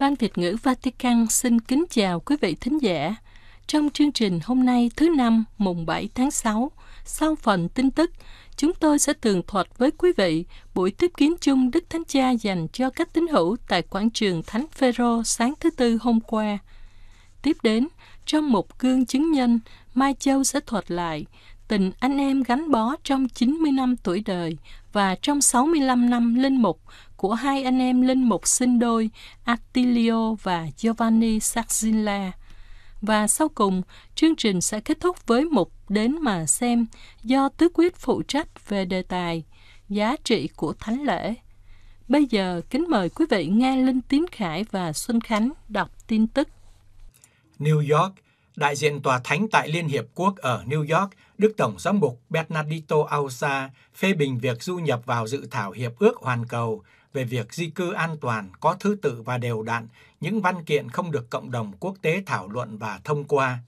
Ban Việt ngữ Vatican xin kính chào quý vị thính giả. Trong chương trình hôm nay thứ năm mùng 7 tháng 6, sau phần tin tức, chúng tôi sẽ tường thuật với quý vị buổi tiếp kiến chung Đức Thánh Cha dành cho các tín hữu tại quảng trường Thánh Phêrô sáng thứ Tư hôm qua. Tiếp đến, trong một gương chứng nhân, Mai Châu sẽ thuật lại tình anh em gắn bó trong 90 năm tuổi đời và trong 65 năm linh mục của hai anh em linh mục sinh đôi Attilio và Giovanni Saxilla. Và sau cùng, chương trình sẽ kết thúc với mục Đến mà xem do Tứ Quyết phụ trách về đề tài Giá trị của Thánh lễ. Bây giờ, kính mời quý vị nghe Linh Tiến Khải và Xuân Khánh đọc tin tức. New York, đại diện tòa thánh tại Liên Hiệp Quốc ở New York, Đức Tổng giám mục Bernardito Ausa phê bình việc du nhập vào dự thảo Hiệp ước Hoàn cầu về việc di cư an toàn có thứ tự và đều đặn những văn kiện không được cộng đồng quốc tế thảo luận và thông qua.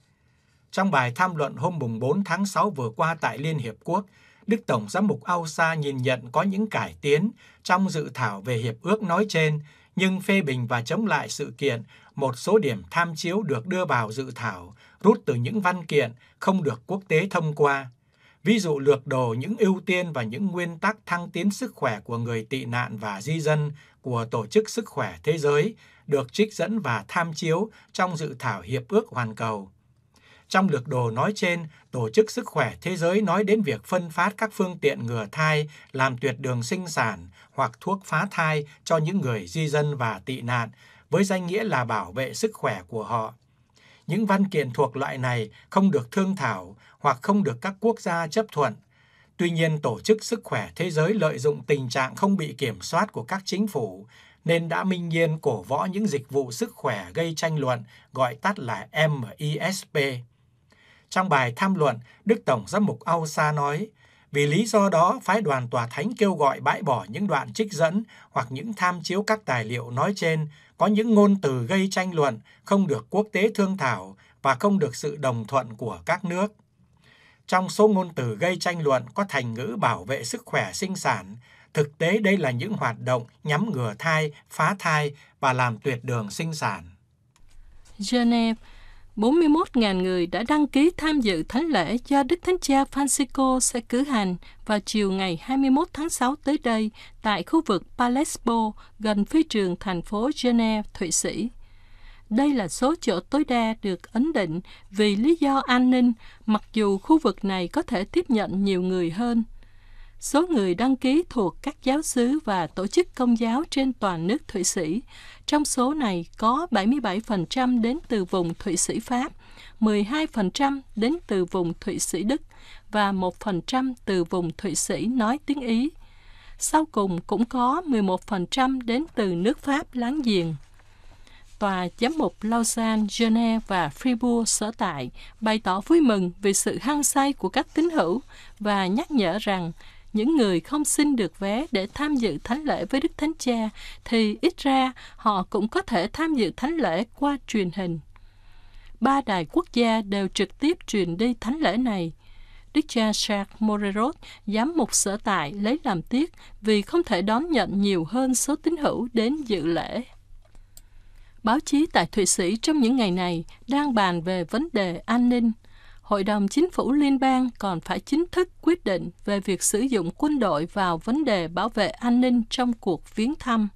Trong bài tham luận hôm 4 tháng 6 vừa qua tại Liên Hiệp Quốc, Đức Tổng giám mục Ausa nhìn nhận có những cải tiến trong dự thảo về hiệp ước nói trên, nhưng phê bình và chống lại sự kiện một số điểm tham chiếu được đưa vào dự thảo rút từ những văn kiện không được quốc tế thông qua ví dụ lược đồ những ưu tiên và những nguyên tắc thăng tiến sức khỏe của người tị nạn và di dân của Tổ chức Sức khỏe Thế giới được trích dẫn và tham chiếu trong dự thảo Hiệp ước Hoàn cầu. Trong lược đồ nói trên, Tổ chức Sức khỏe Thế giới nói đến việc phân phát các phương tiện ngừa thai, làm tuyệt đường sinh sản hoặc thuốc phá thai cho những người di dân và tị nạn, với danh nghĩa là bảo vệ sức khỏe của họ. Những văn kiện thuộc loại này không được thương thảo hoặc không được các quốc gia chấp thuận. Tuy nhiên, Tổ chức Sức khỏe Thế giới lợi dụng tình trạng không bị kiểm soát của các chính phủ nên đã minh nhiên cổ võ những dịch vụ sức khỏe gây tranh luận gọi tắt là MISP. Trong bài tham luận, Đức Tổng giám mục Ao Sa nói, vì lý do đó, phái đoàn tòa thánh kêu gọi bãi bỏ những đoạn trích dẫn hoặc những tham chiếu các tài liệu nói trên có những ngôn từ gây tranh luận, không được quốc tế thương thảo và không được sự đồng thuận của các nước. Trong số ngôn từ gây tranh luận có thành ngữ bảo vệ sức khỏe sinh sản, thực tế đây là những hoạt động nhắm ngừa thai, phá thai và làm tuyệt đường sinh sản. Geneva 41.000 người đã đăng ký tham dự thánh lễ do Đức Thánh Cha Francisco sẽ cử hành vào chiều ngày 21 tháng 6 tới đây tại khu vực Palesbo gần phi trường thành phố Geneva, Thụy Sĩ. Đây là số chỗ tối đa được ấn định vì lý do an ninh, mặc dù khu vực này có thể tiếp nhận nhiều người hơn. Số người đăng ký thuộc các giáo sứ và tổ chức công giáo trên toàn nước Thụy Sĩ. Trong số này có 77% đến từ vùng Thụy Sĩ Pháp, 12% đến từ vùng Thụy Sĩ Đức và 1% từ vùng Thụy Sĩ nói tiếng Ý. Sau cùng cũng có 11% đến từ nước Pháp láng giềng tòa giám mục Lausanne, Geneva và Fribourg sở tại bày tỏ vui mừng về sự hăng say của các tín hữu và nhắc nhở rằng những người không xin được vé để tham dự thánh lễ với Đức Thánh Cha thì ít ra họ cũng có thể tham dự thánh lễ qua truyền hình. Ba đài quốc gia đều trực tiếp truyền đi thánh lễ này. Đức cha Jacques Moreros, giám mục sở tại, lấy làm tiếc vì không thể đón nhận nhiều hơn số tín hữu đến dự lễ báo chí tại Thụy Sĩ trong những ngày này đang bàn về vấn đề an ninh. Hội đồng Chính phủ Liên bang còn phải chính thức quyết định về việc sử dụng quân đội vào vấn đề bảo vệ an ninh trong cuộc viếng thăm.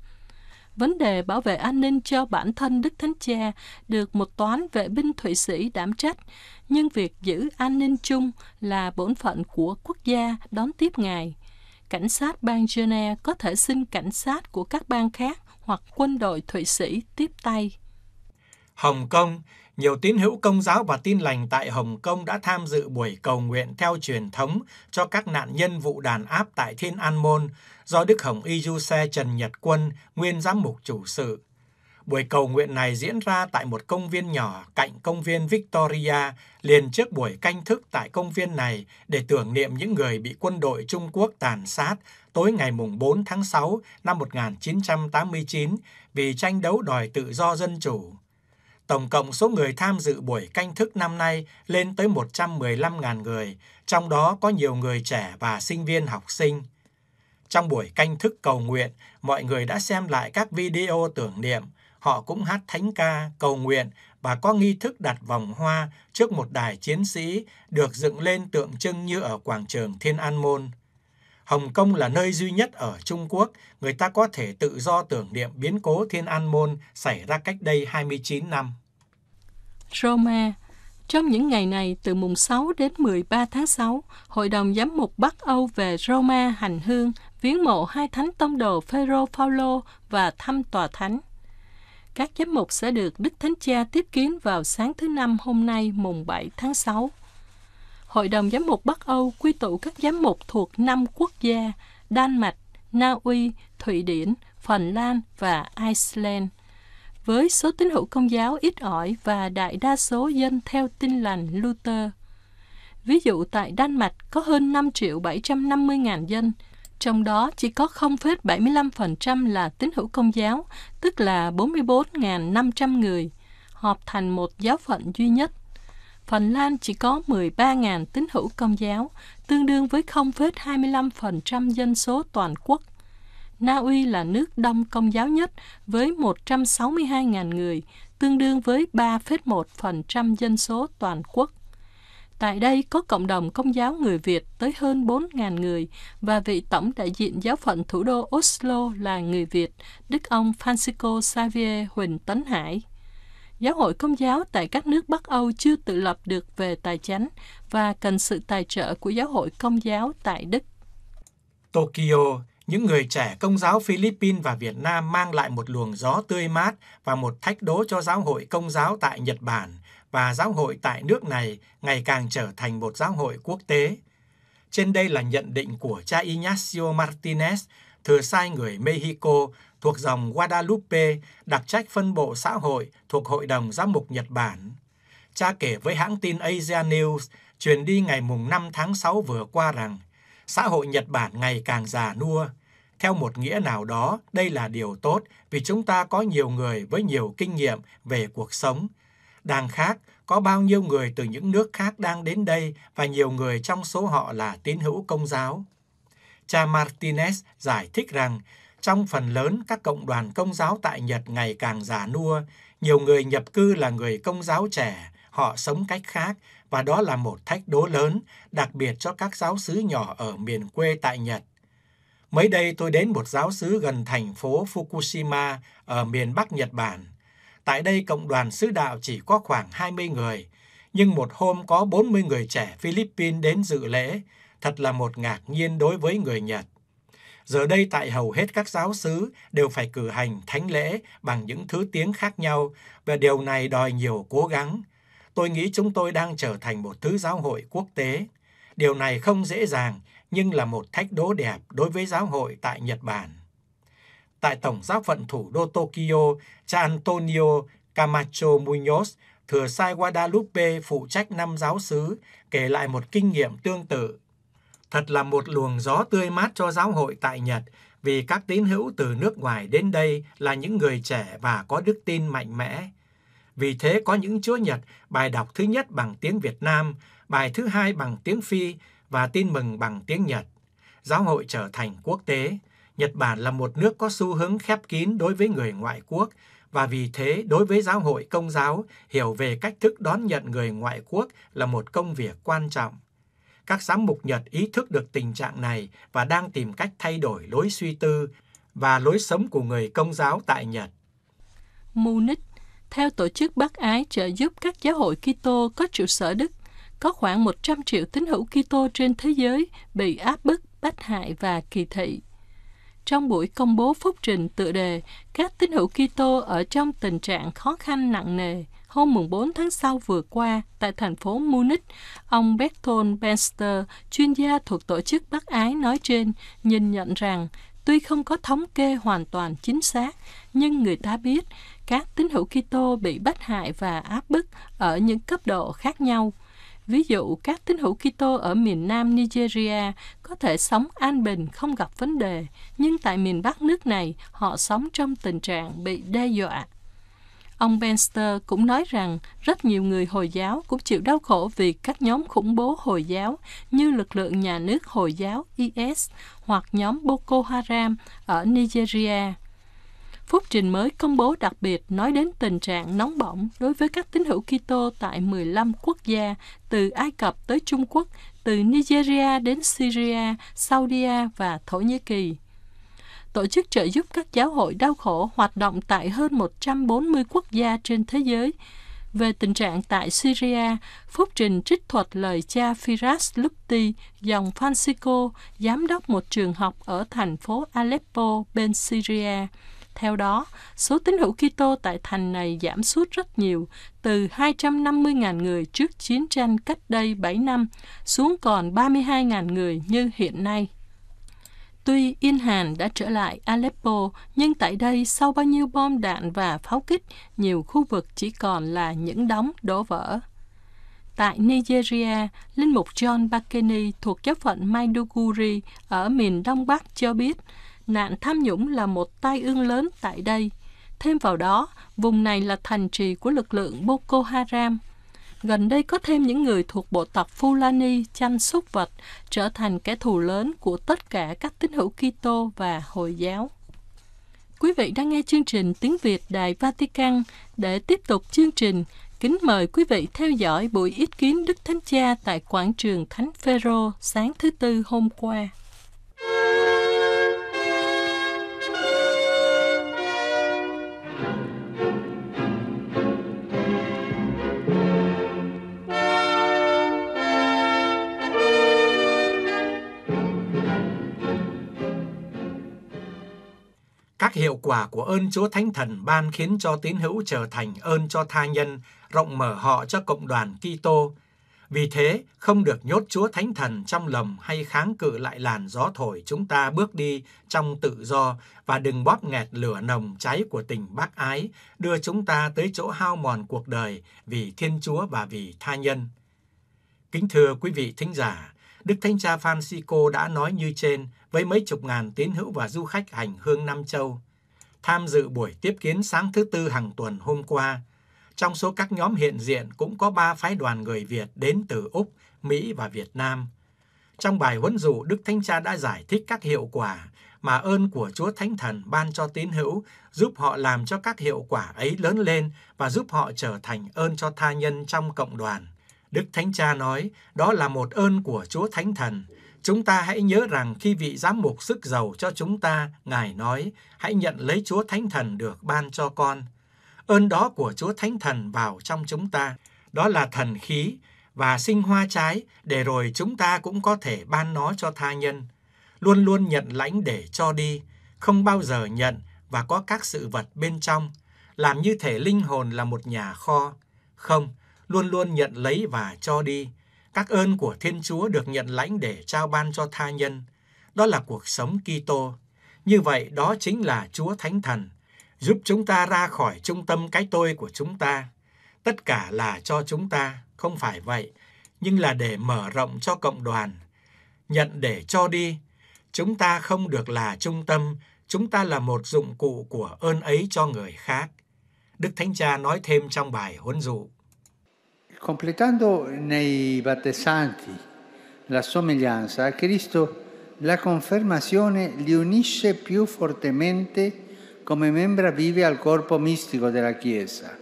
Vấn đề bảo vệ an ninh cho bản thân Đức Thánh Cha được một toán vệ binh Thụy Sĩ đảm trách, nhưng việc giữ an ninh chung là bổn phận của quốc gia đón tiếp Ngài. Cảnh sát bang Geneva có thể xin cảnh sát của các bang khác hoặc quân đội Thụy Sĩ tiếp tay. Hồng Kông, nhiều tín hữu công giáo và tin lành tại Hồng Kông đã tham dự buổi cầu nguyện theo truyền thống cho các nạn nhân vụ đàn áp tại Thiên An Môn do Đức Hồng Y Du Xe Trần Nhật Quân, nguyên giám mục chủ sự. Buổi cầu nguyện này diễn ra tại một công viên nhỏ cạnh công viên Victoria, liền trước buổi canh thức tại công viên này để tưởng niệm những người bị quân đội Trung Quốc tàn sát tối ngày mùng 4 tháng 6 năm 1989 vì tranh đấu đòi tự do dân chủ. Tổng cộng số người tham dự buổi canh thức năm nay lên tới 115.000 người, trong đó có nhiều người trẻ và sinh viên học sinh. Trong buổi canh thức cầu nguyện, mọi người đã xem lại các video tưởng niệm, họ cũng hát thánh ca, cầu nguyện và có nghi thức đặt vòng hoa trước một đài chiến sĩ được dựng lên tượng trưng như ở quảng trường Thiên An Môn. Hồng Kông là nơi duy nhất ở Trung Quốc người ta có thể tự do tưởng niệm biến cố Thiên An Môn xảy ra cách đây 29 năm. Roma trong những ngày này, từ mùng 6 đến 13 tháng 6, Hội đồng Giám mục Bắc Âu về Roma hành hương, viếng mộ hai thánh tông đồ Phêrô Phaolô và thăm tòa thánh. Các giám mục sẽ được Đức Thánh Cha tiếp kiến vào sáng thứ Năm hôm nay mùng 7 tháng 6. Hội đồng Giám mục Bắc Âu quy tụ các giám mục thuộc 5 quốc gia Đan Mạch, Na Uy, Thụy Điển, Phần Lan và Iceland. Với số tín hữu công giáo ít ỏi và đại đa số dân theo tin lành Luther. Ví dụ tại Đan Mạch có hơn 5 triệu 750 ngàn dân, trong đó chỉ có 0,75% là tín hữu công giáo, tức là 44.500 người, họp thành một giáo phận duy nhất – Phần Lan chỉ có 13.000 tín hữu công giáo, tương đương với 0,25% dân số toàn quốc. Na Uy là nước đông công giáo nhất với 162.000 người, tương đương với 3,1% dân số toàn quốc. Tại đây có cộng đồng công giáo người Việt tới hơn 4.000 người và vị tổng đại diện giáo phận thủ đô Oslo là người Việt, Đức ông Francisco Xavier Huỳnh Tấn Hải giáo hội công giáo tại các nước Bắc Âu chưa tự lập được về tài chánh và cần sự tài trợ của giáo hội công giáo tại Đức. Tokyo, những người trẻ công giáo Philippines và Việt Nam mang lại một luồng gió tươi mát và một thách đố cho giáo hội công giáo tại Nhật Bản và giáo hội tại nước này ngày càng trở thành một giáo hội quốc tế. Trên đây là nhận định của cha Ignacio Martinez, thừa sai người Mexico thuộc dòng Guadalupe, đặc trách phân bộ xã hội thuộc Hội đồng Giám mục Nhật Bản. Cha kể với hãng tin Asia News truyền đi ngày mùng 5 tháng 6 vừa qua rằng xã hội Nhật Bản ngày càng già nua. Theo một nghĩa nào đó, đây là điều tốt vì chúng ta có nhiều người với nhiều kinh nghiệm về cuộc sống. Đang khác, có bao nhiêu người từ những nước khác đang đến đây và nhiều người trong số họ là tín hữu công giáo. Cha Martinez giải thích rằng trong phần lớn các cộng đoàn công giáo tại Nhật ngày càng già nua, nhiều người nhập cư là người công giáo trẻ, họ sống cách khác và đó là một thách đố lớn, đặc biệt cho các giáo sứ nhỏ ở miền quê tại Nhật. Mới đây tôi đến một giáo sứ gần thành phố Fukushima ở miền Bắc Nhật Bản. Tại đây cộng đoàn sứ đạo chỉ có khoảng 20 người, nhưng một hôm có 40 người trẻ Philippines đến dự lễ, thật là một ngạc nhiên đối với người Nhật. Giờ đây tại hầu hết các giáo xứ đều phải cử hành thánh lễ bằng những thứ tiếng khác nhau và điều này đòi nhiều cố gắng. Tôi nghĩ chúng tôi đang trở thành một thứ giáo hội quốc tế. Điều này không dễ dàng nhưng là một thách đố đẹp đối với giáo hội tại Nhật Bản. Tại Tổng giáo phận thủ đô Tokyo, cha Antonio Camacho Muñoz, thừa sai Guadalupe phụ trách năm giáo xứ, kể lại một kinh nghiệm tương tự Thật là một luồng gió tươi mát cho giáo hội tại Nhật vì các tín hữu từ nước ngoài đến đây là những người trẻ và có đức tin mạnh mẽ. Vì thế có những Chúa Nhật, bài đọc thứ nhất bằng tiếng Việt Nam, bài thứ hai bằng tiếng Phi và tin mừng bằng tiếng Nhật. Giáo hội trở thành quốc tế. Nhật Bản là một nước có xu hướng khép kín đối với người ngoại quốc và vì thế đối với giáo hội công giáo hiểu về cách thức đón nhận người ngoại quốc là một công việc quan trọng các giám mục Nhật ý thức được tình trạng này và đang tìm cách thay đổi lối suy tư và lối sống của người công giáo tại Nhật. Munich, theo tổ chức bác ái trợ giúp các giáo hội Kitô có trụ sở Đức, có khoảng 100 triệu tín hữu Kitô trên thế giới bị áp bức, bách hại và kỳ thị. Trong buổi công bố phúc trình tựa đề, các tín hữu Kitô ở trong tình trạng khó khăn nặng nề – Hôm mùng 4 tháng sau vừa qua, tại thành phố Munich, ông Bertolt Benster, chuyên gia thuộc tổ chức Bắc Ái nói trên, nhìn nhận rằng tuy không có thống kê hoàn toàn chính xác, nhưng người ta biết các tín hữu Kitô bị bắt hại và áp bức ở những cấp độ khác nhau. Ví dụ, các tín hữu Kitô ở miền nam Nigeria có thể sống an bình không gặp vấn đề, nhưng tại miền bắc nước này họ sống trong tình trạng bị đe dọa. Ông Benster cũng nói rằng rất nhiều người Hồi giáo cũng chịu đau khổ vì các nhóm khủng bố Hồi giáo như lực lượng nhà nước Hồi giáo IS hoặc nhóm Boko Haram ở Nigeria. Phúc trình mới công bố đặc biệt nói đến tình trạng nóng bỏng đối với các tín hữu Kitô tại 15 quốc gia, từ Ai Cập tới Trung Quốc, từ Nigeria đến Syria, Saudi và Thổ Nhĩ Kỳ tổ chức trợ giúp các giáo hội đau khổ hoạt động tại hơn 140 quốc gia trên thế giới. Về tình trạng tại Syria, Phúc Trình trích thuật lời cha Firas Lupti, dòng Francisco, giám đốc một trường học ở thành phố Aleppo bên Syria. Theo đó, số tín hữu Kitô tại thành này giảm sút rất nhiều, từ 250.000 người trước chiến tranh cách đây 7 năm xuống còn 32.000 người như hiện nay. Tuy Yên Hàn đã trở lại Aleppo, nhưng tại đây sau bao nhiêu bom đạn và pháo kích, nhiều khu vực chỉ còn là những đống đổ vỡ. Tại Nigeria, Linh mục John Bakeni thuộc giáo phận Maiduguri ở miền Đông Bắc cho biết nạn tham nhũng là một tai ương lớn tại đây. Thêm vào đó, vùng này là thành trì của lực lượng Boko Haram – Gần đây có thêm những người thuộc bộ tộc Fulani chăn súc vật trở thành kẻ thù lớn của tất cả các tín hữu Kitô và Hồi giáo. Quý vị đang nghe chương trình Tiếng Việt Đài Vatican. Để tiếp tục chương trình, kính mời quý vị theo dõi buổi ý kiến Đức Thánh Cha tại quảng trường Thánh Phaero sáng thứ Tư hôm qua. hiệu quả của ơn Chúa Thánh Thần ban khiến cho tín hữu trở thành ơn cho tha nhân, rộng mở họ cho cộng đoàn Kitô. Vì thế, không được nhốt Chúa Thánh Thần trong lòng hay kháng cự lại làn gió thổi chúng ta bước đi trong tự do và đừng bóp nghẹt lửa nồng cháy của tình bác ái, đưa chúng ta tới chỗ hao mòn cuộc đời vì Thiên Chúa và vì tha nhân. Kính thưa quý vị thính giả, Đức Thánh Cha Francisco đã nói như trên với mấy chục ngàn tín hữu và du khách hành hương Nam Châu tham dự buổi tiếp kiến sáng thứ tư hàng tuần hôm qua, trong số các nhóm hiện diện cũng có ba phái đoàn người Việt đến từ Úc, Mỹ và Việt Nam. Trong bài huấn dụ, Đức Thánh Cha đã giải thích các hiệu quả mà ơn của Chúa Thánh Thần ban cho tín hữu, giúp họ làm cho các hiệu quả ấy lớn lên và giúp họ trở thành ơn cho tha nhân trong cộng đoàn. Đức Thánh Cha nói, đó là một ơn của Chúa Thánh Thần, Chúng ta hãy nhớ rằng khi vị giám mục sức giàu cho chúng ta, Ngài nói, hãy nhận lấy Chúa Thánh Thần được ban cho con. Ơn đó của Chúa Thánh Thần vào trong chúng ta, đó là thần khí và sinh hoa trái, để rồi chúng ta cũng có thể ban nó cho tha nhân. Luôn luôn nhận lãnh để cho đi, không bao giờ nhận và có các sự vật bên trong, làm như thể linh hồn là một nhà kho. Không, luôn luôn nhận lấy và cho đi các ơn của Thiên Chúa được nhận lãnh để trao ban cho tha nhân, đó là cuộc sống Kitô. Như vậy đó chính là Chúa Thánh Thần, giúp chúng ta ra khỏi trung tâm cái tôi của chúng ta. Tất cả là cho chúng ta, không phải vậy, nhưng là để mở rộng cho cộng đoàn. Nhận để cho đi, chúng ta không được là trung tâm, chúng ta là một dụng cụ của ơn ấy cho người khác. Đức Thánh Cha nói thêm trong bài huấn dụ. Completando nei battesanti la somiglianza a Cristo, la confermazione li unisce più fortemente come membra vive al corpo mistico della Chiesa.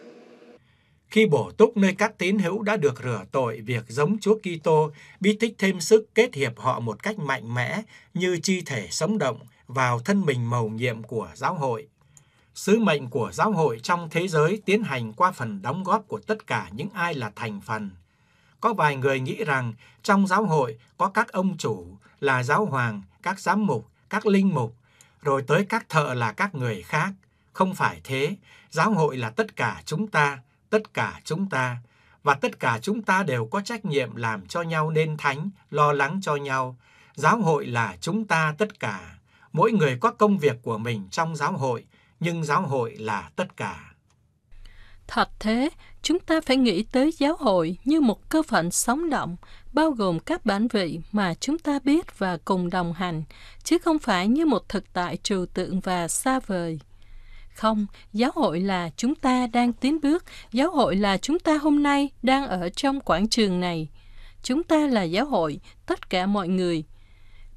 Khi bổ túc nơi các tín hữu đã được rửa tội việc giống Chúa Kitô, bí tích thêm sức kết hiệp họ một cách mạnh mẽ như chi thể sống động vào thân mình mầu nhiệm của giáo hội. Sứ mệnh của giáo hội trong thế giới tiến hành qua phần đóng góp của tất cả những ai là thành phần. Có vài người nghĩ rằng trong giáo hội có các ông chủ là giáo hoàng, các giám mục, các linh mục, rồi tới các thợ là các người khác. Không phải thế, giáo hội là tất cả chúng ta, tất cả chúng ta, và tất cả chúng ta đều có trách nhiệm làm cho nhau nên thánh, lo lắng cho nhau. Giáo hội là chúng ta tất cả, mỗi người có công việc của mình trong giáo hội nhưng giáo hội là tất cả. Thật thế, chúng ta phải nghĩ tới giáo hội như một cơ phận sống động, bao gồm các bản vị mà chúng ta biết và cùng đồng hành, chứ không phải như một thực tại trừu tượng và xa vời. Không, giáo hội là chúng ta đang tiến bước, giáo hội là chúng ta hôm nay đang ở trong quảng trường này. Chúng ta là giáo hội, tất cả mọi người,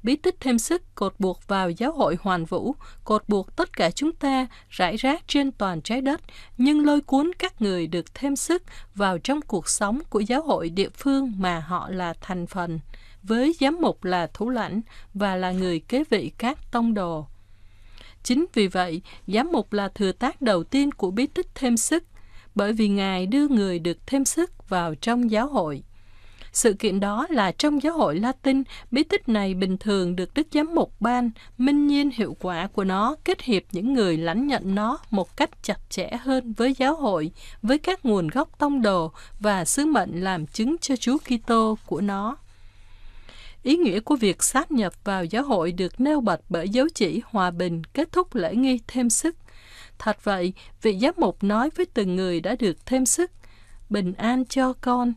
bí tích thêm sức cột buộc vào giáo hội hoàn vũ, cột buộc tất cả chúng ta rải rác trên toàn trái đất, nhưng lôi cuốn các người được thêm sức vào trong cuộc sống của giáo hội địa phương mà họ là thành phần, với giám mục là thủ lãnh và là người kế vị các tông đồ. Chính vì vậy, giám mục là thừa tác đầu tiên của bí tích thêm sức, bởi vì Ngài đưa người được thêm sức vào trong giáo hội. Sự kiện đó là trong giáo hội Latin, bí tích này bình thường được Đức Giám mục ban, minh nhiên hiệu quả của nó kết hiệp những người lãnh nhận nó một cách chặt chẽ hơn với giáo hội, với các nguồn gốc tông đồ và sứ mệnh làm chứng cho Chúa Kitô của nó. Ý nghĩa của việc sát nhập vào giáo hội được nêu bật bởi dấu chỉ hòa bình kết thúc lễ nghi thêm sức. Thật vậy, vị giám mục nói với từng người đã được thêm sức, bình an cho con,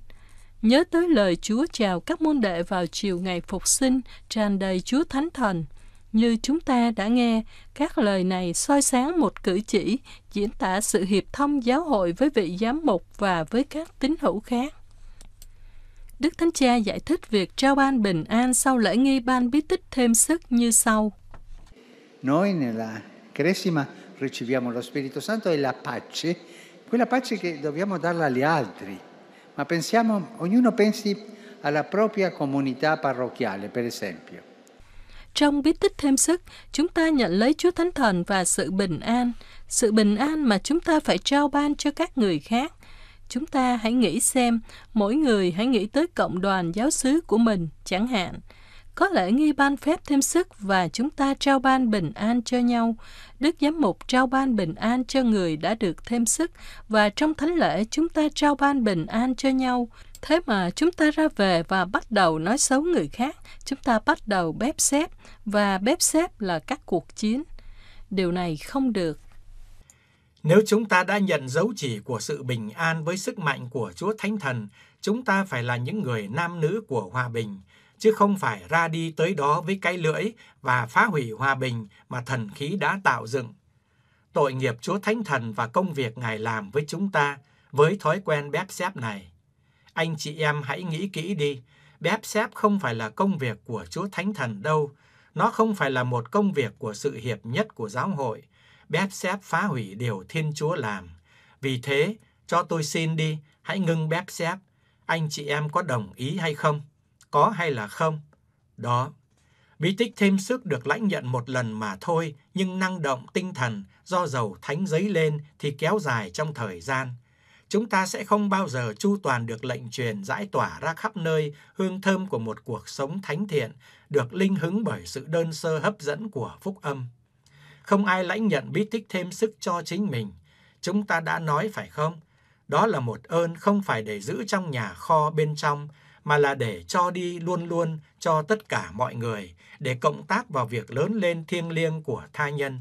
nhớ tới lời Chúa chào các môn đệ vào chiều ngày phục sinh tràn đầy Chúa Thánh Thần. Như chúng ta đã nghe, các lời này soi sáng một cử chỉ diễn tả sự hiệp thông giáo hội với vị giám mục và với các tín hữu khác. Đức Thánh Cha giải thích việc trao ban bình an sau lễ nghi ban bí tích thêm sức như sau. Noi nella Cresima riceviamo lo Spirito Santo e la pace, quella pace che dobbiamo darla agli altri ma pensiamo, ognuno pensi alla propria comunità parrocchiale, per esempio. Trong bí tích thêm sức, chúng ta nhận lấy Chúa Thánh Thần và sự bình an, sự bình an mà chúng ta phải trao ban cho các người khác. Chúng ta hãy nghĩ xem, mỗi người hãy nghĩ tới cộng đoàn giáo xứ của mình, chẳng hạn. Có lễ nghi ban phép thêm sức và chúng ta trao ban bình an cho nhau. Đức Giám mục trao ban bình an cho người đã được thêm sức và trong thánh lễ chúng ta trao ban bình an cho nhau. Thế mà chúng ta ra về và bắt đầu nói xấu người khác, chúng ta bắt đầu bếp xếp và bếp xếp là các cuộc chiến. Điều này không được. Nếu chúng ta đã nhận dấu chỉ của sự bình an với sức mạnh của Chúa Thánh Thần, chúng ta phải là những người nam nữ của hòa bình, chứ không phải ra đi tới đó với cái lưỡi và phá hủy hòa bình mà thần khí đã tạo dựng. Tội nghiệp Chúa Thánh Thần và công việc Ngài làm với chúng ta với thói quen bép xép này. Anh chị em hãy nghĩ kỹ đi, bép xép không phải là công việc của Chúa Thánh Thần đâu, nó không phải là một công việc của sự hiệp nhất của giáo hội, bép xép phá hủy điều Thiên Chúa làm. Vì thế, cho tôi xin đi, hãy ngưng bép xép. Anh chị em có đồng ý hay không? có hay là không. Đó, bí tích thêm sức được lãnh nhận một lần mà thôi, nhưng năng động tinh thần do dầu thánh giấy lên thì kéo dài trong thời gian. Chúng ta sẽ không bao giờ chu toàn được lệnh truyền giải tỏa ra khắp nơi hương thơm của một cuộc sống thánh thiện, được linh hứng bởi sự đơn sơ hấp dẫn của phúc âm. Không ai lãnh nhận bí tích thêm sức cho chính mình. Chúng ta đã nói phải không? Đó là một ơn không phải để giữ trong nhà kho bên trong, mà là để cho đi luôn luôn cho tất cả mọi người để cộng tác vào việc lớn lên thiêng liêng của tha nhân.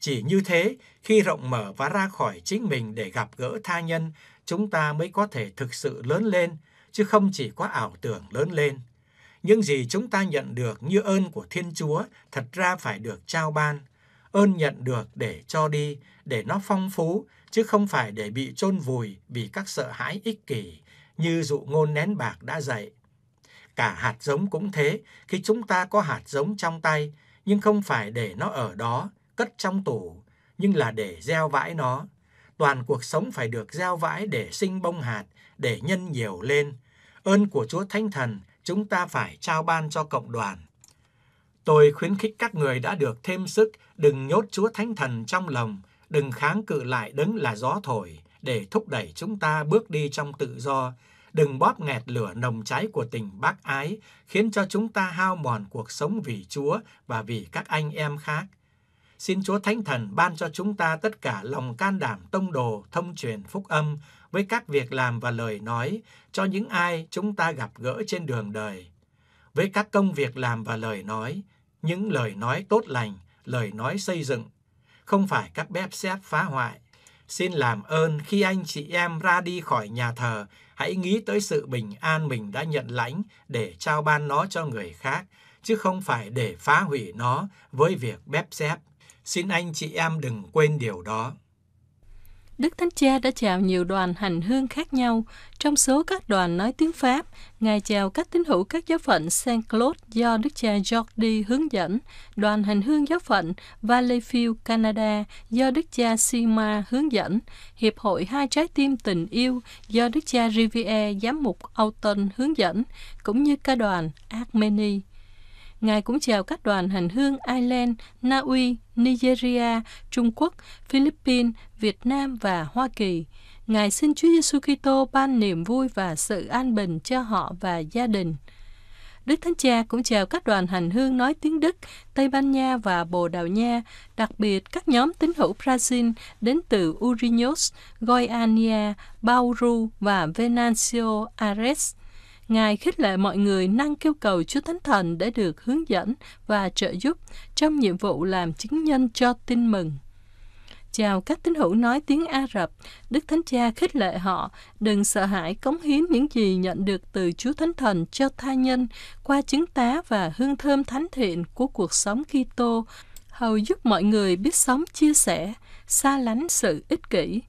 Chỉ như thế, khi rộng mở và ra khỏi chính mình để gặp gỡ tha nhân, chúng ta mới có thể thực sự lớn lên, chứ không chỉ có ảo tưởng lớn lên. Những gì chúng ta nhận được như ơn của Thiên Chúa thật ra phải được trao ban, ơn nhận được để cho đi, để nó phong phú, chứ không phải để bị chôn vùi vì các sợ hãi ích kỷ, như dụ ngôn nén bạc đã dạy. Cả hạt giống cũng thế, khi chúng ta có hạt giống trong tay, nhưng không phải để nó ở đó, cất trong tủ, nhưng là để gieo vãi nó. Toàn cuộc sống phải được gieo vãi để sinh bông hạt, để nhân nhiều lên. Ơn của Chúa Thánh Thần chúng ta phải trao ban cho cộng đoàn. Tôi khuyến khích các người đã được thêm sức, đừng nhốt Chúa Thánh Thần trong lòng, đừng kháng cự lại đấng là gió thổi, để thúc đẩy chúng ta bước đi trong tự do, đừng bóp nghẹt lửa nồng cháy của tình bác ái, khiến cho chúng ta hao mòn cuộc sống vì Chúa và vì các anh em khác. Xin Chúa Thánh Thần ban cho chúng ta tất cả lòng can đảm tông đồ, thông truyền phúc âm với các việc làm và lời nói cho những ai chúng ta gặp gỡ trên đường đời. Với các công việc làm và lời nói, những lời nói tốt lành, lời nói xây dựng, không phải các bếp xếp phá hoại, Xin làm ơn khi anh chị em ra đi khỏi nhà thờ, hãy nghĩ tới sự bình an mình đã nhận lãnh để trao ban nó cho người khác, chứ không phải để phá hủy nó với việc bép xép. Xin anh chị em đừng quên điều đó. Đức Thánh Cha đã chào nhiều đoàn hành hương khác nhau. Trong số các đoàn nói tiếng Pháp, Ngài chào các tín hữu các giáo phận Saint Claude do Đức Cha Jordi hướng dẫn, đoàn hành hương giáo phận Valleyfield, Canada do Đức Cha Sima hướng dẫn, Hiệp hội Hai Trái Tim Tình Yêu do Đức Cha Riviere Giám mục Auton hướng dẫn, cũng như ca đoàn Armenia. Ngài cũng chào các đoàn hành hương Ireland, Na Uy, Nigeria, Trung Quốc, Philippines, Việt Nam và Hoa Kỳ. Ngài xin Chúa Giêsu Kitô ban niềm vui và sự an bình cho họ và gia đình. Đức Thánh Cha cũng chào các đoàn hành hương nói tiếng Đức, Tây Ban Nha và Bồ Đào Nha, đặc biệt các nhóm tín hữu Brazil đến từ Urinos, Goiânia, Bauru và Venancio Aires. Ngài khích lệ mọi người năng kêu cầu Chúa Thánh Thần để được hướng dẫn và trợ giúp trong nhiệm vụ làm chứng nhân cho tin mừng. Chào các tín hữu nói tiếng Ả Rập, Đức Thánh Cha khích lệ họ đừng sợ hãi cống hiến những gì nhận được từ Chúa Thánh Thần cho tha nhân qua chứng tá và hương thơm thánh thiện của cuộc sống Kitô, hầu giúp mọi người biết sống chia sẻ, xa lánh sự ích kỷ,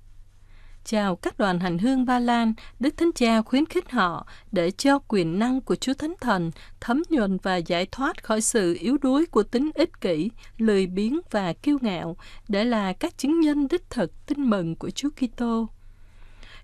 chào các đoàn hành hương Ba Lan, Đức Thánh Cha khuyến khích họ để cho quyền năng của Chúa Thánh Thần thấm nhuần và giải thoát khỏi sự yếu đuối của tính ích kỷ, lười biếng và kiêu ngạo, để là các chứng nhân đích thực tin mừng của Chúa Kitô.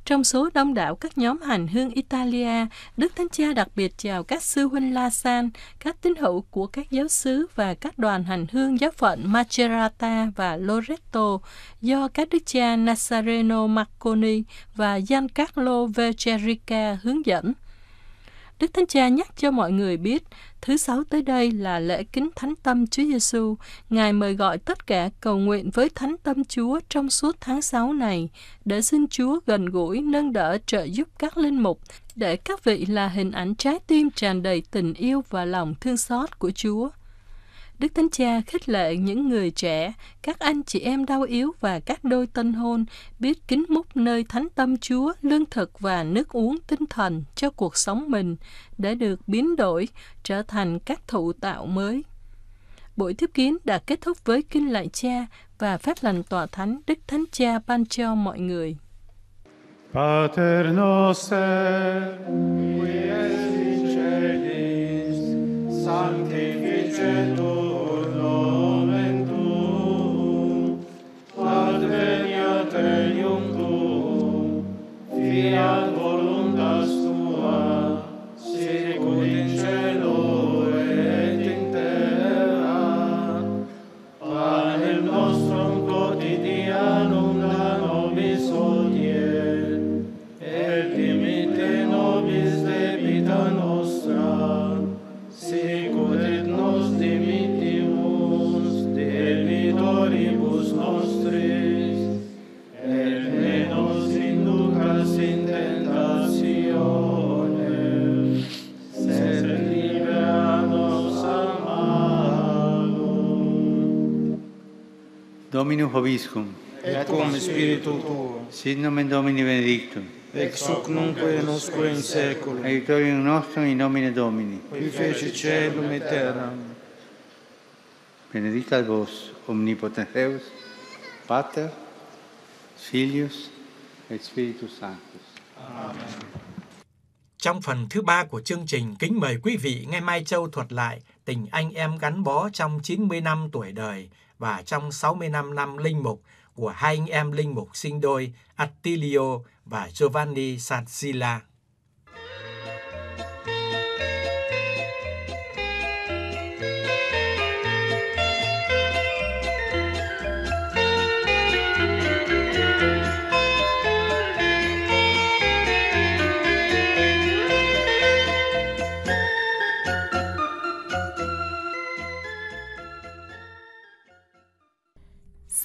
Trong số đông đảo các nhóm hành hương Italia, Đức Thánh Cha đặc biệt chào các sư huynh La San, các tín hữu của các giáo xứ và các đoàn hành hương giáo phận Macerata và Loreto do các đức cha Nazareno Marconi và Giancarlo Vercerica hướng dẫn. Đức Thánh Cha nhắc cho mọi người biết Thứ sáu tới đây là lễ kính Thánh Tâm Chúa Giêsu. Ngài mời gọi tất cả cầu nguyện với Thánh Tâm Chúa trong suốt tháng 6 này để xin Chúa gần gũi, nâng đỡ, trợ giúp các linh mục để các vị là hình ảnh trái tim tràn đầy tình yêu và lòng thương xót của Chúa. Đức Thánh Cha khích lệ những người trẻ, các anh chị em đau yếu và các đôi tân hôn biết kính múc nơi thánh tâm Chúa lương thực và nước uống tinh thần cho cuộc sống mình để được biến đổi, trở thành các thụ tạo mới. Buổi tiếp kiến đã kết thúc với kinh lạy cha và phép lành tòa thánh Đức Thánh Cha ban cho mọi người. Pater noster, qui es in celis, sanctificetur Criador. Dominus Hoviscum. Et cum Spiritu Tuo. Sit nomen Domini benedictum. Ex hoc nunque nosque in seculum. Aiutorium nostrum in nomine Domini. Qui fece celum et terram. Benedicat vos, omnipotens Deus, Pater, Filius et Spiritus Sanctus. Amen. Trong phần thứ ba của chương trình, kính mời quý vị nghe Mai Châu thuật lại tình anh em gắn bó trong 90 năm tuổi đời và trong 65 năm linh mục của hai anh em linh mục sinh đôi Attilio và Giovanni Sanzilla.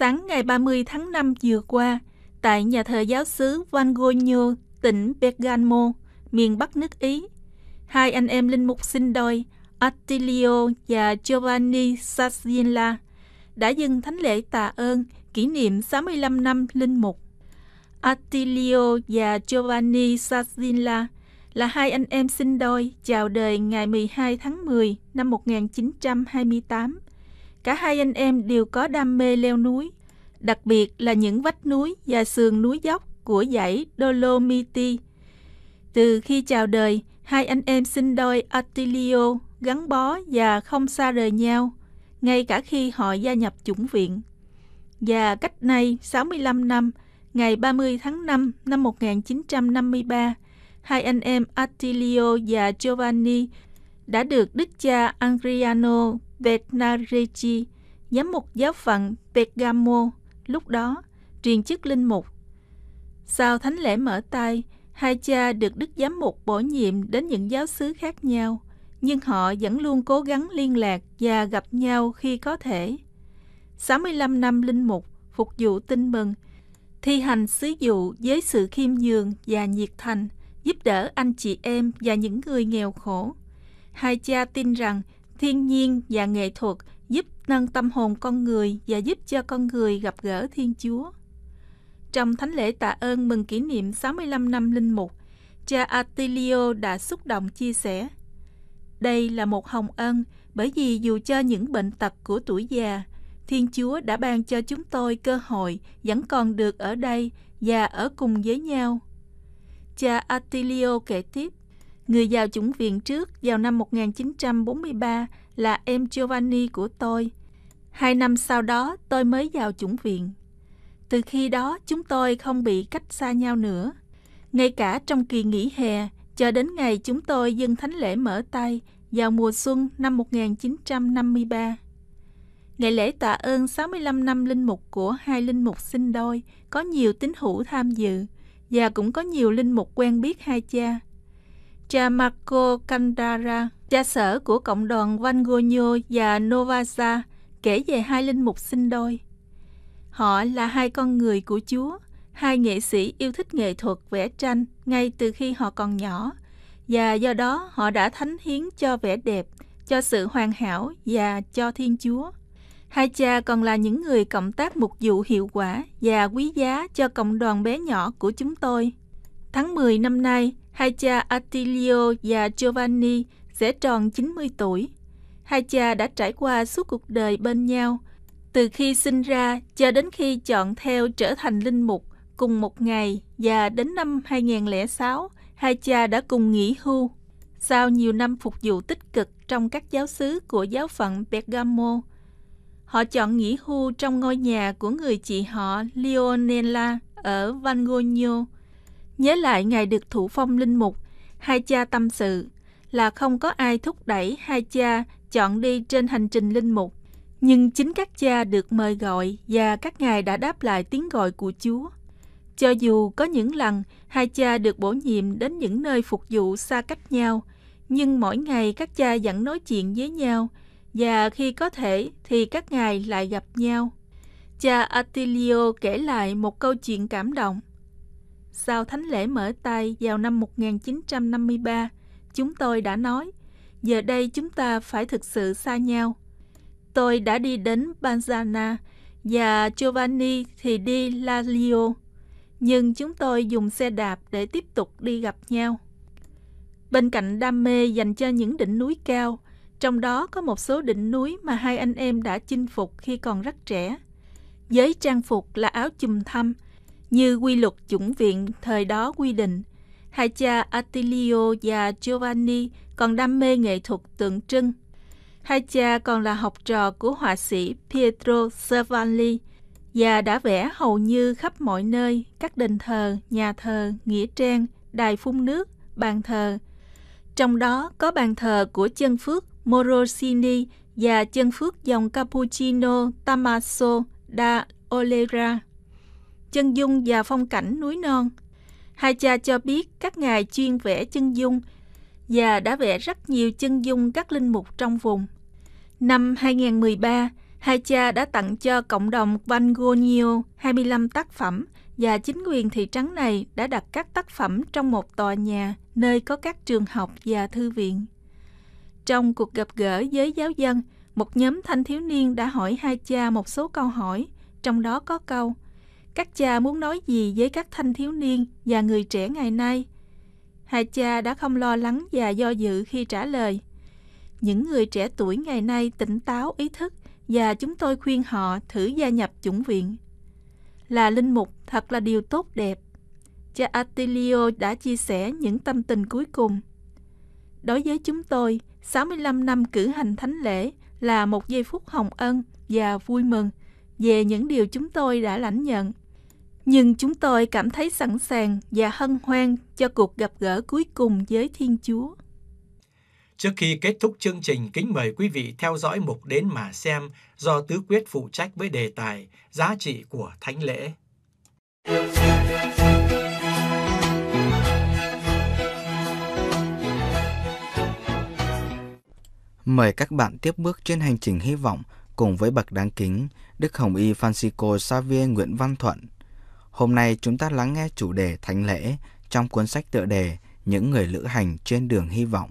Sáng ngày 30 tháng 5 vừa qua, tại nhà thờ giáo sứ Vangonio, tỉnh Bergamo, miền Bắc nước Ý, hai anh em linh mục sinh đôi Attilio và Giovanni Sassiella đã dâng thánh lễ tạ ơn kỷ niệm 65 năm linh mục. Attilio và Giovanni Sassiella là hai anh em sinh đôi chào đời ngày 12 tháng 10 năm 1928 Cả hai anh em đều có đam mê leo núi, đặc biệt là những vách núi và sườn núi dốc của dãy Dolomiti. Từ khi chào đời, hai anh em sinh đôi Attilio gắn bó và không xa rời nhau, ngay cả khi họ gia nhập chủng viện. Và cách nay 65 năm, ngày 30 tháng 5 năm 1953, hai anh em Attilio và Giovanni đã được đức cha Angriano Vetnarechi, giám mục giáo phận Bergamo, lúc đó truyền chức linh mục. Sau thánh lễ mở tay, hai cha được đức giám mục bổ nhiệm đến những giáo xứ khác nhau, nhưng họ vẫn luôn cố gắng liên lạc và gặp nhau khi có thể. 65 năm linh mục, phục vụ tin mừng, thi hành sứ vụ với sự khiêm nhường và nhiệt thành, giúp đỡ anh chị em và những người nghèo khổ. Hai cha tin rằng thiên nhiên và nghệ thuật giúp nâng tâm hồn con người và giúp cho con người gặp gỡ Thiên Chúa. Trong thánh lễ tạ ơn mừng kỷ niệm 65 năm linh mục, cha Atilio đã xúc động chia sẻ. Đây là một hồng ân bởi vì dù cho những bệnh tật của tuổi già, Thiên Chúa đã ban cho chúng tôi cơ hội vẫn còn được ở đây và ở cùng với nhau. Cha Atilio kể tiếp, Người vào chủng viện trước vào năm 1943 là em Giovanni của tôi. Hai năm sau đó tôi mới vào chủng viện. Từ khi đó chúng tôi không bị cách xa nhau nữa. Ngay cả trong kỳ nghỉ hè, cho đến ngày chúng tôi dân thánh lễ mở tay vào mùa xuân năm 1953. Ngày lễ tạ ơn 65 năm linh mục của hai linh mục sinh đôi có nhiều tín hữu tham dự và cũng có nhiều linh mục quen biết hai cha cha Marco Candara, cha sở của cộng đoàn Vangoño và Novaza, kể về hai linh mục sinh đôi. Họ là hai con người của Chúa, hai nghệ sĩ yêu thích nghệ thuật vẽ tranh ngay từ khi họ còn nhỏ, và do đó họ đã thánh hiến cho vẻ đẹp, cho sự hoàn hảo và cho Thiên Chúa. Hai cha còn là những người cộng tác mục vụ hiệu quả và quý giá cho cộng đoàn bé nhỏ của chúng tôi – Tháng 10 năm nay, hai cha Attilio và Giovanni sẽ tròn 90 tuổi. Hai cha đã trải qua suốt cuộc đời bên nhau, từ khi sinh ra cho đến khi chọn theo trở thành linh mục cùng một ngày và đến năm 2006, hai cha đã cùng nghỉ hưu. Sau nhiều năm phục vụ tích cực trong các giáo xứ của giáo phận Bergamo, họ chọn nghỉ hưu trong ngôi nhà của người chị họ Leonella ở Vangogno, Nhớ lại ngài được thủ phong linh mục, hai cha tâm sự là không có ai thúc đẩy hai cha chọn đi trên hành trình linh mục. Nhưng chính các cha được mời gọi và các ngài đã đáp lại tiếng gọi của Chúa. Cho dù có những lần hai cha được bổ nhiệm đến những nơi phục vụ xa cách nhau, nhưng mỗi ngày các cha vẫn nói chuyện với nhau và khi có thể thì các ngài lại gặp nhau. Cha Attilio kể lại một câu chuyện cảm động. Sau thánh lễ mở tay vào năm 1953, chúng tôi đã nói, giờ đây chúng ta phải thực sự xa nhau. Tôi đã đi đến Banzana và Giovanni thì đi La Lio nhưng chúng tôi dùng xe đạp để tiếp tục đi gặp nhau. Bên cạnh đam mê dành cho những đỉnh núi cao, trong đó có một số đỉnh núi mà hai anh em đã chinh phục khi còn rất trẻ. Giới trang phục là áo chùm thâm, như quy luật chủng viện thời đó quy định, hai cha Attilio và Giovanni còn đam mê nghệ thuật tượng trưng. Hai cha còn là học trò của họa sĩ Pietro Cervalli và đã vẽ hầu như khắp mọi nơi, các đền thờ, nhà thờ, nghĩa trang, đài phun nước, bàn thờ. Trong đó có bàn thờ của chân phước Morosini và chân phước dòng Cappuccino Tommaso da Olera chân dung và phong cảnh núi non. Hai cha cho biết các ngài chuyên vẽ chân dung và đã vẽ rất nhiều chân dung các linh mục trong vùng. Năm 2013, hai cha đã tặng cho cộng đồng Vangonio 25 tác phẩm và chính quyền thị trấn này đã đặt các tác phẩm trong một tòa nhà nơi có các trường học và thư viện. Trong cuộc gặp gỡ với giáo dân, một nhóm thanh thiếu niên đã hỏi hai cha một số câu hỏi, trong đó có câu – các cha muốn nói gì với các thanh thiếu niên và người trẻ ngày nay hai cha đã không lo lắng và do dự khi trả lời những người trẻ tuổi ngày nay tỉnh táo ý thức và chúng tôi khuyên họ thử gia nhập chủng viện là linh mục thật là điều tốt đẹp cha Attilio đã chia sẻ những tâm tình cuối cùng đối với chúng tôi 65 năm cử hành thánh lễ là một giây phút hồng ân và vui mừng về những điều chúng tôi đã lãnh nhận nhưng chúng tôi cảm thấy sẵn sàng và hân hoan cho cuộc gặp gỡ cuối cùng với Thiên Chúa. Trước khi kết thúc chương trình, kính mời quý vị theo dõi mục Đến mà xem do Tứ Quyết phụ trách với đề tài Giá trị của Thánh lễ. Mời các bạn tiếp bước trên hành trình hy vọng cùng với bậc đáng kính Đức Hồng Y Francisco Xavier Nguyễn Văn Thuận – Hôm nay chúng ta lắng nghe chủ đề Thánh lễ trong cuốn sách tựa đề Những người lữ hành trên đường hy vọng.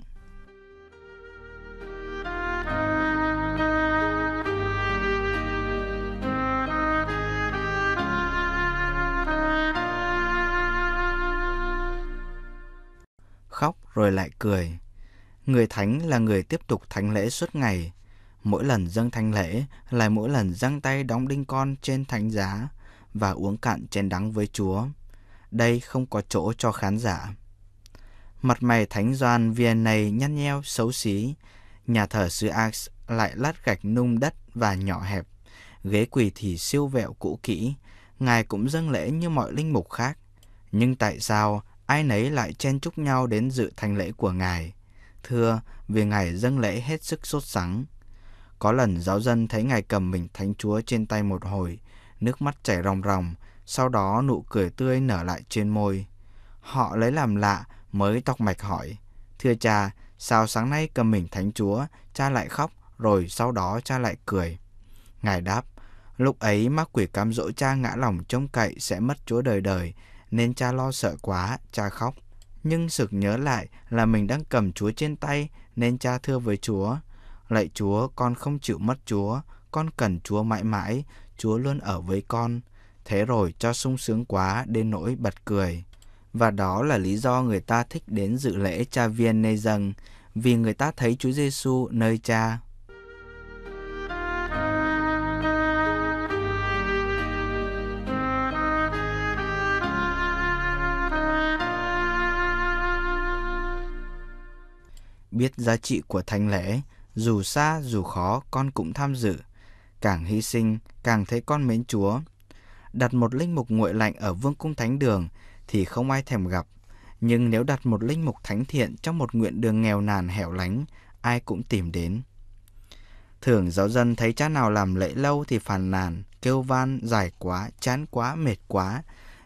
Khóc rồi lại cười. Người thánh là người tiếp tục thánh lễ suốt ngày. Mỗi lần dâng thánh lễ là mỗi lần giăng tay đóng đinh con trên thánh giá và uống cạn chén đắng với Chúa. Đây không có chỗ cho khán giả. Mặt mày thánh Doan Vianney nhăn nheo xấu xí, nhà thờ xứ Ax lại lát gạch nung đất và nhỏ hẹp, ghế quỳ thì siêu vẹo cũ kỹ, ngài cũng dâng lễ như mọi linh mục khác. Nhưng tại sao ai nấy lại chen chúc nhau đến dự thành lễ của ngài? Thưa, vì ngài dâng lễ hết sức sốt sắng. Có lần giáo dân thấy ngài cầm mình thánh chúa trên tay một hồi, nước mắt chảy ròng ròng, sau đó nụ cười tươi nở lại trên môi. Họ lấy làm lạ mới tóc mạch hỏi, thưa cha, sao sáng nay cầm mình thánh chúa, cha lại khóc, rồi sau đó cha lại cười. Ngài đáp, lúc ấy ma quỷ cám dỗ cha ngã lòng trông cậy sẽ mất chúa đời đời, nên cha lo sợ quá, cha khóc. Nhưng sực nhớ lại là mình đang cầm chúa trên tay, nên cha thưa với chúa, lạy chúa, con không chịu mất chúa, con cần chúa mãi mãi, Chúa luôn ở với con, thế rồi cho sung sướng quá đến nỗi bật cười. Và đó là lý do người ta thích đến dự lễ cha viên nê dâng, vì người ta thấy Chúa Giêsu nơi cha. Biết giá trị của thánh lễ, dù xa dù khó con cũng tham dự – càng hy sinh, càng thấy con mến Chúa. Đặt một linh mục nguội lạnh ở vương cung thánh đường thì không ai thèm gặp, nhưng nếu đặt một linh mục thánh thiện trong một nguyện đường nghèo nàn hẻo lánh, ai cũng tìm đến. Thường giáo dân thấy cha nào làm lễ lâu thì phàn nàn, kêu van, dài quá, chán quá, mệt quá.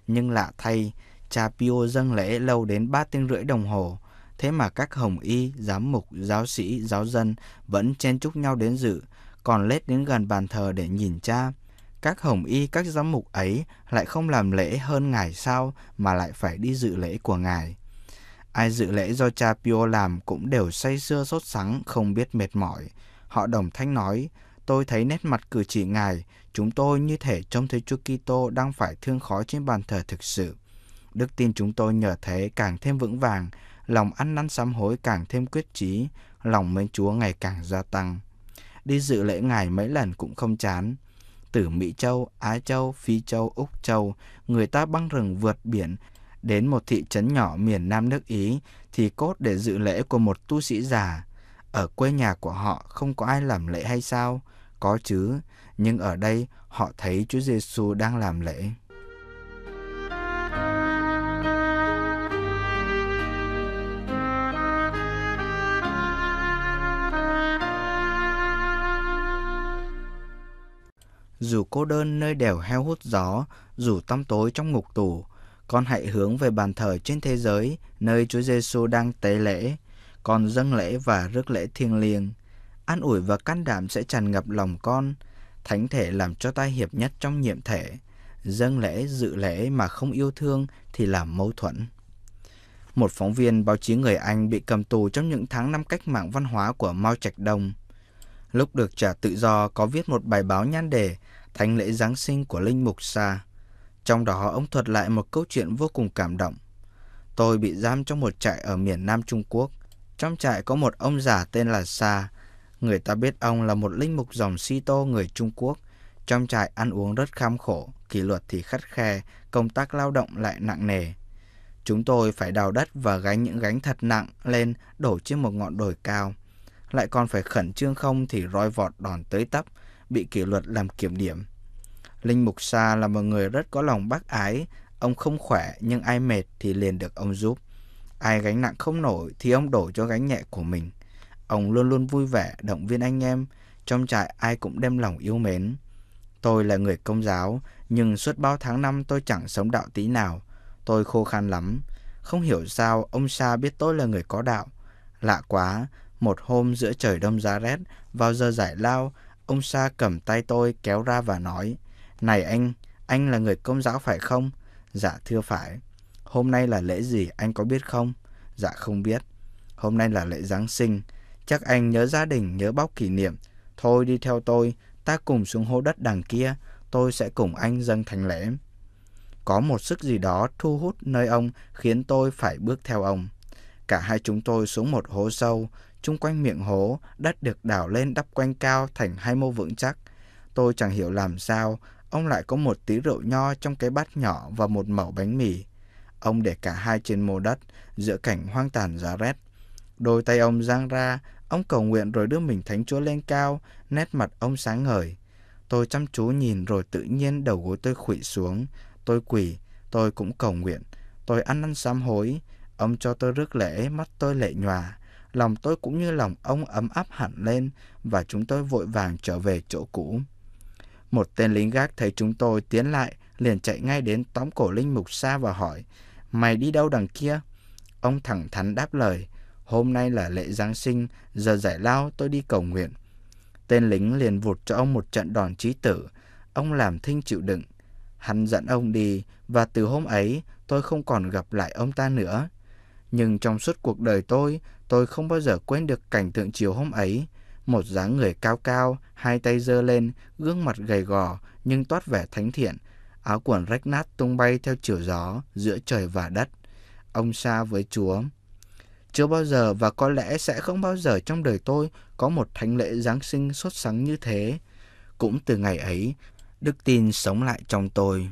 Nhưng lạ thay, cha Pio dâng lễ lâu đến ba tiếng rưỡi đồng hồ, thế mà các hồng y, giám mục, giáo sĩ, giáo dân vẫn chen chúc nhau đến dự, còn lết đến gần bàn thờ để nhìn cha. Các hồng y các giám mục ấy lại không làm lễ hơn ngày sau mà lại phải đi dự lễ của ngài. Ai dự lễ do cha Pio làm cũng đều say sưa sốt sắng, không biết mệt mỏi. Họ đồng thanh nói, tôi thấy nét mặt cử chỉ ngài, chúng tôi như thể trông thấy Chúa Kitô đang phải thương khó trên bàn thờ thực sự. Đức tin chúng tôi nhờ thế càng thêm vững vàng, lòng ăn năn sám hối càng thêm quyết chí, lòng mến Chúa ngày càng gia tăng đi dự lễ ngài mấy lần cũng không chán. Từ Mỹ Châu, Á Châu, Phi Châu, Úc Châu, người ta băng rừng vượt biển đến một thị trấn nhỏ miền Nam nước Ý thì cốt để dự lễ của một tu sĩ già. Ở quê nhà của họ không có ai làm lễ hay sao? Có chứ, nhưng ở đây họ thấy Chúa Giêsu đang làm lễ. dù cô đơn nơi đèo heo hút gió, dù tăm tối trong ngục tù, con hãy hướng về bàn thờ trên thế giới nơi Chúa Giêsu đang tế lễ, con dâng lễ và rước lễ thiêng liêng. An ủi và can đảm sẽ tràn ngập lòng con, thánh thể làm cho ta hiệp nhất trong nhiệm thể. Dâng lễ dự lễ mà không yêu thương thì là mâu thuẫn. Một phóng viên báo chí người Anh bị cầm tù trong những tháng năm cách mạng văn hóa của Mao Trạch Đông. Lúc được trả tự do có viết một bài báo nhan đề thánh lễ Giáng sinh của Linh Mục Sa. Trong đó ông thuật lại một câu chuyện vô cùng cảm động. Tôi bị giam trong một trại ở miền Nam Trung Quốc. Trong trại có một ông già tên là Sa. Người ta biết ông là một linh mục dòng si tô người Trung Quốc. Trong trại ăn uống rất kham khổ, kỷ luật thì khắt khe, công tác lao động lại nặng nề. Chúng tôi phải đào đất và gánh những gánh thật nặng lên đổ trên một ngọn đồi cao. Lại còn phải khẩn trương không thì roi vọt đòn tới tấp – bị kỷ luật làm kiểm điểm. Linh Mục Sa là một người rất có lòng bác ái, ông không khỏe nhưng ai mệt thì liền được ông giúp. Ai gánh nặng không nổi thì ông đổ cho gánh nhẹ của mình. Ông luôn luôn vui vẻ, động viên anh em, trong trại ai cũng đem lòng yêu mến. Tôi là người công giáo, nhưng suốt bao tháng năm tôi chẳng sống đạo tí nào. Tôi khô khan lắm. Không hiểu sao ông Sa biết tôi là người có đạo. Lạ quá, một hôm giữa trời đông giá rét, vào giờ giải lao, Ông Sa cầm tay tôi kéo ra và nói, Này anh, anh là người công giáo phải không? Dạ thưa phải. Hôm nay là lễ gì anh có biết không? Dạ không biết. Hôm nay là lễ Giáng sinh. Chắc anh nhớ gia đình, nhớ bóc kỷ niệm. Thôi đi theo tôi, ta cùng xuống hố đất đằng kia. Tôi sẽ cùng anh dâng thành lễ. Có một sức gì đó thu hút nơi ông khiến tôi phải bước theo ông. Cả hai chúng tôi xuống một hố sâu, Chung quanh miệng hố, đất được đảo lên đắp quanh cao thành hai mô vững chắc. Tôi chẳng hiểu làm sao, ông lại có một tí rượu nho trong cái bát nhỏ và một mẩu bánh mì. Ông để cả hai trên mô đất, giữa cảnh hoang tàn giá rét. Đôi tay ông giang ra, ông cầu nguyện rồi đưa mình thánh chúa lên cao, nét mặt ông sáng ngời. Tôi chăm chú nhìn rồi tự nhiên đầu gối tôi khụy xuống. Tôi quỳ, tôi cũng cầu nguyện. Tôi ăn năn sám hối. Ông cho tôi rước lễ, mắt tôi lệ nhòa lòng tôi cũng như lòng ông ấm áp hẳn lên và chúng tôi vội vàng trở về chỗ cũ. Một tên lính gác thấy chúng tôi tiến lại, liền chạy ngay đến tóm cổ linh mục xa và hỏi, Mày đi đâu đằng kia? Ông thẳng thắn đáp lời, hôm nay là lễ Giáng sinh, giờ giải lao tôi đi cầu nguyện. Tên lính liền vụt cho ông một trận đòn trí tử, ông làm thinh chịu đựng. Hắn dẫn ông đi và từ hôm ấy tôi không còn gặp lại ông ta nữa. Nhưng trong suốt cuộc đời tôi, Tôi không bao giờ quên được cảnh tượng chiều hôm ấy. Một dáng người cao cao, hai tay giơ lên, gương mặt gầy gò nhưng toát vẻ thánh thiện. Áo quần rách nát tung bay theo chiều gió giữa trời và đất. Ông xa với Chúa. Chưa bao giờ và có lẽ sẽ không bao giờ trong đời tôi có một thánh lễ Giáng sinh sốt sắng như thế. Cũng từ ngày ấy, đức tin sống lại trong tôi.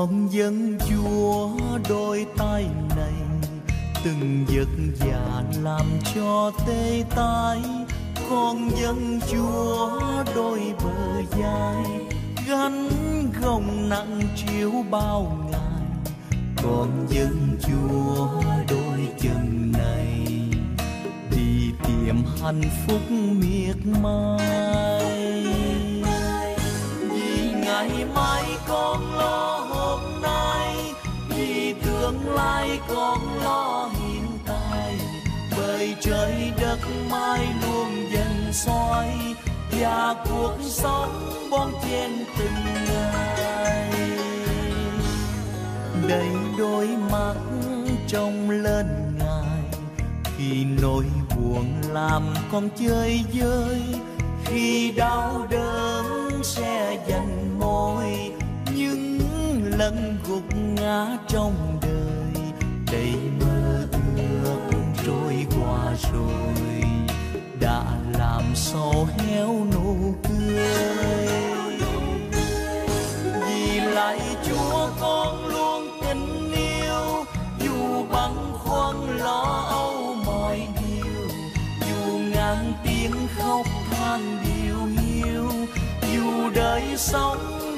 con dân chúa đôi tay này từng giấc già làm cho tê tái con dân chúa đôi bờ dài gánh gồng nặng chiếu bao ngày con dân chúa đôi chân này đi tìm hạnh phúc miệt mài vì ngày mai con lo tương lai con lo hiện tại bởi trời đất mai luôn dần soi và cuộc sống bon chen từng ngày đầy đôi mắt trong lên ngài khi nỗi buồn làm con chơi vơi khi đau đớn sẽ dành môi những lần gục ngã trong đời đầy mơ ước trôi qua rồi đã làm sao héo nụ cười vì lại chúa con luôn tình yêu dù băn khoăn lo âu mọi điều dù ngàn tiếng khóc than điều hiu dù đời sống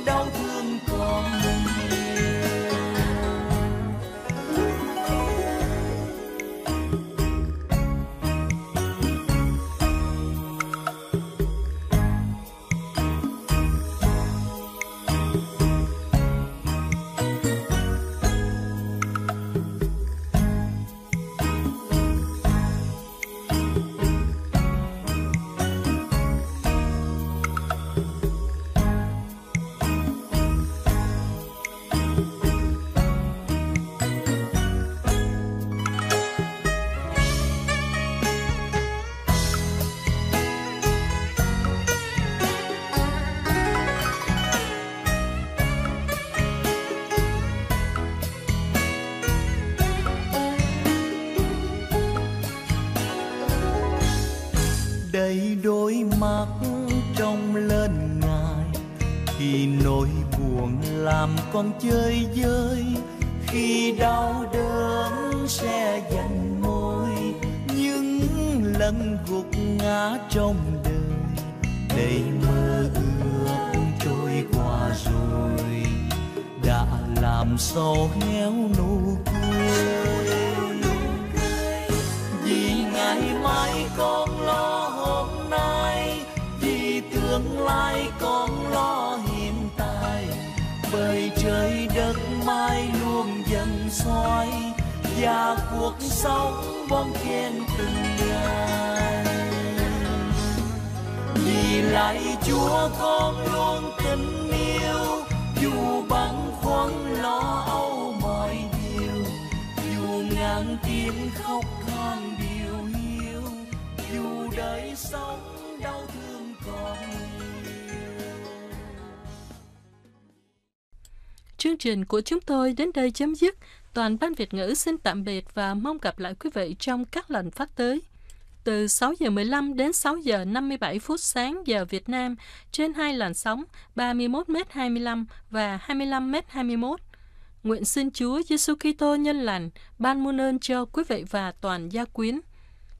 còn chơi vơi khi đau đớn sẽ dành môi những lần gục ngã trong đời đầy mơ ước trôi qua rồi đã làm sầu héo nụ cười vì ngày mai con soi và cuộc sống bóng khen từng ngày vì lại chúa con luôn tình yêu dù băn khoăn lo âu mọi điều dù ngàn tiếng khóc than điều hiu dù đời sống đau thương còn Chương trình của chúng tôi đến đây chấm dứt. Toàn Ban Việt ngữ xin tạm biệt và mong gặp lại quý vị trong các lần phát tới. Từ 6 giờ 15 đến 6 giờ 57 phút sáng giờ Việt Nam trên hai làn sóng 31m25 và 25m21. Nguyện xin Chúa Giêsu Kitô nhân lành ban muôn ơn cho quý vị và toàn gia quyến.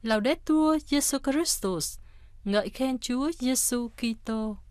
Laudetur Jesu Christus. Ngợi khen Chúa Giêsu Kitô.